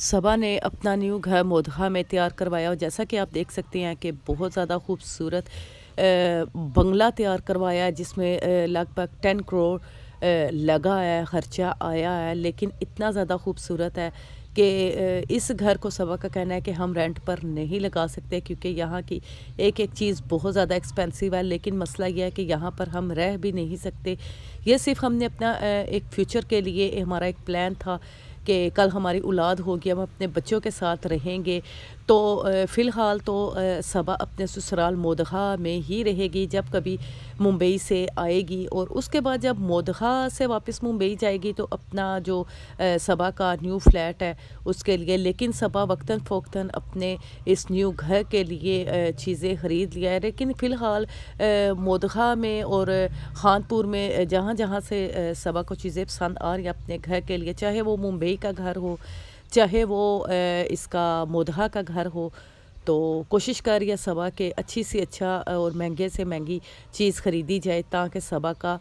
सबा ने अपना न्यू घर मोदा में तैयार करवाया और जैसा कि आप देख सकते हैं कि बहुत ज़्यादा खूबसूरत बंगला तैयार करवाया है जिसमें लगभग टेन करोड़ लगा है खर्चा आया है लेकिन इतना ज़्यादा खूबसूरत है कि इस घर को सबा का कहना है कि हम रेंट पर नहीं लगा सकते क्योंकि यहाँ की एक एक चीज़ बहुत ज़्यादा एक्सपेंसिव है लेकिन मसला यह है कि यहाँ पर हम रह भी नहीं सकते ये सिर्फ हमने अपना एक फ्यूचर के लिए हमारा एक प्लान था कि कल हमारी औलाद होगी हम अपने बच्चों के साथ रहेंगे तो फ़िलहाल तो सबा अपने ससुराल मोदा में ही रहेगी जब कभी मुंबई से आएगी और उसके बाद जब मोदा से वापस मुंबई जाएगी तो अपना जो सबा का न्यू फ्लैट है उसके लिए लेकिन सबा वक्ता फ़ोकता अपने इस न्यू घर के लिए चीज़ें ख़रीद लिया है लेकिन फ़िलहाल मोदा में और खानपुर में जहाँ जहाँ से सबा को चीज़ें पसंद आ रही अपने घर के लिए चाहे वो मुंबई मई का घर हो चाहे वो इसका मोदहा का घर हो तो कोशिश कर रही है सबा के अच्छी से अच्छा और महंगे से महंगी चीज़ ख़रीदी जाए ताकि सबा का